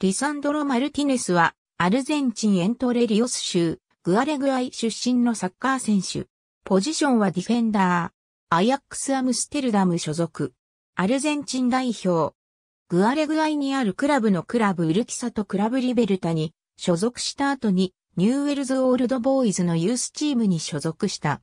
リサンドロ・マルティネスは、アルゼンチンエントレリオス州、グアレグアイ出身のサッカー選手。ポジションはディフェンダー。アヤックス・アムステルダム所属。アルゼンチン代表。グアレグアイにあるクラブのクラブウルキサとクラブリベルタに所属した後に、ニューウェルズ・オールドボーイズのユースチームに所属した。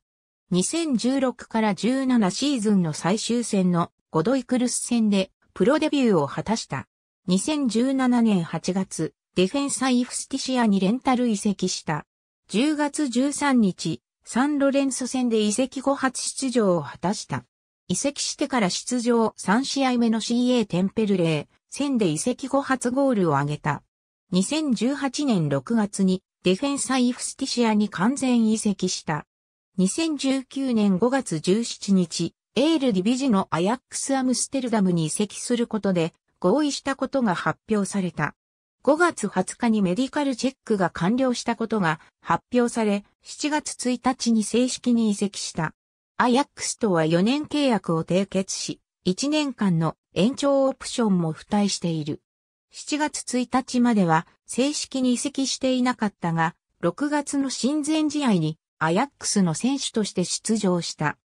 2016から17シーズンの最終戦のゴドイクルス戦でプロデビューを果たした。2017年8月、デフェンサイフスティシアにレンタル移籍した。10月13日、サンロレンソ戦で移籍後初出場を果たした。移籍してから出場3試合目の CA テンペルレー、戦で移籍後初ゴールを挙げた。2018年6月にデフェンサイフスティシアに完全移籍した。2019年5月17日、エールディビジのアヤックスアムステルダムに移籍することで、合意したことが発表された。5月20日にメディカルチェックが完了したことが発表され、7月1日に正式に移籍した。アヤックスとは4年契約を締結し、1年間の延長オプションも付帯している。7月1日までは正式に移籍していなかったが、6月の親善試合にアヤックスの選手として出場した。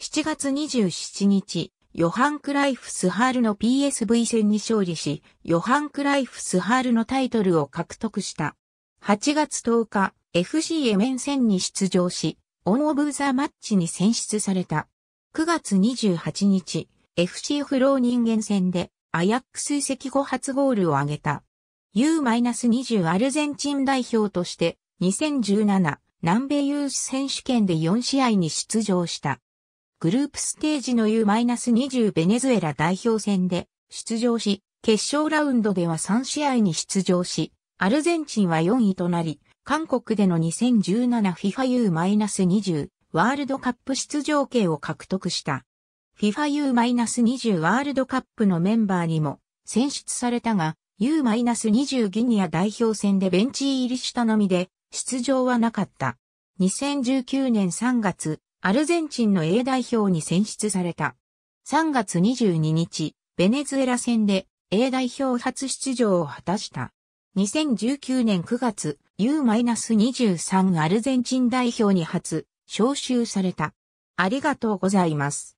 7月27日、ヨハン・クライフスハールの PSV 戦に勝利し、ヨハン・クライフスハールのタイトルを獲得した。8月10日、FC エメン戦に出場し、オン・オブ・ザ・マッチに選出された。9月28日、FC フロー人間戦で、アヤックス移籍後初ゴールを挙げた。U-20 アルゼンチン代表として、2017南米ユース選手権で4試合に出場した。グループステージの U-20 ベネズエラ代表戦で出場し、決勝ラウンドでは3試合に出場し、アルゼンチンは4位となり、韓国での 2017FIFAU-20 ワールドカップ出場権を獲得した。FIFAU-20 ワールドカップのメンバーにも選出されたが、U-20 ギニア代表戦でベンチ入りしたのみで出場はなかった。2019年3月、アルゼンチンの A 代表に選出された。3月22日、ベネズエラ戦で A 代表初出場を果たした。2019年9月、U-23 アルゼンチン代表に初招集された。ありがとうございます。